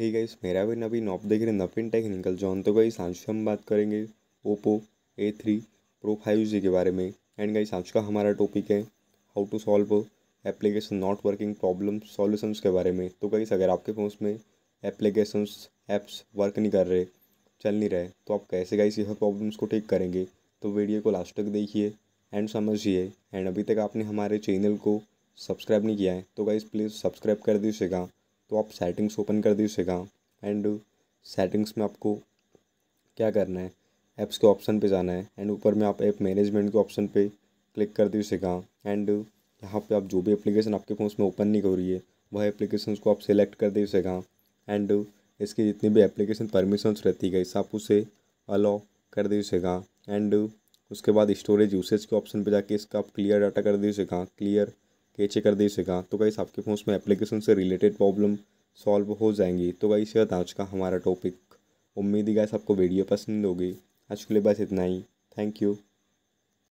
hey guys मेरा भी नवीन knob देख रहे नवीन टेक्निकल जो तो गाइस आज हम बात करेंगे Oppo A three pro five G के बारे में एंड गाइस आज का हमारा टॉपिक है how to solve application not working problem solutions के बारे में तो गाइस अगर आपके फोन में एप्लीकेशंस एप्स वर्क नहीं कर रहे चल नहीं रहे तो आप कैसे गाइस यह प्रॉब्लम्स को ठीक करेंगे तो वीडियो को लास्ट तक देखिए एंड समझिए एंड अभी तक आपने हमारे चैनल को सब्सक्राइब नहीं किया है तो गाइस प्लीज़ सब्सक्राइब कर दीजिएगा तो आप सेटिंग्स ओपन कर दीजिएगा एंड सेटिंग्स में आपको क्या करना है ऐप्स के ऑप्शन पे जाना है एंड ऊपर में आप ऐप मैनेजमेंट के ऑप्शन पे क्लिक कर दीजिएगा एंड यहाँ पे आप जो भी एप्लीकेशन आपके फ़ोन में ओपन नहीं हो रही है वह एप्लीकेशन को आप सिलेक्ट कर दीजिएगा एंड इसकी जितनी भी एप्लीकेशन परमिशंस रहती है आप उसे अलाउ कर दीजिएगा एंड उसके बाद स्टोरेज यूसेज के ऑप्शन पर जाके इसका आप क्लियर डाटा कर दीजिएगा क्लियर केचे कर दे सका तो गाइस आपके फोन में एप्लीकेशन से रिलेटेड प्रॉब्लम सॉल्व हो जाएंगी तो गाइस यह आज का हमारा टॉपिक उम्मीद ही गाइस आपको वीडियो पसंद होगी आज के लिए बस इतना ही थैंक यू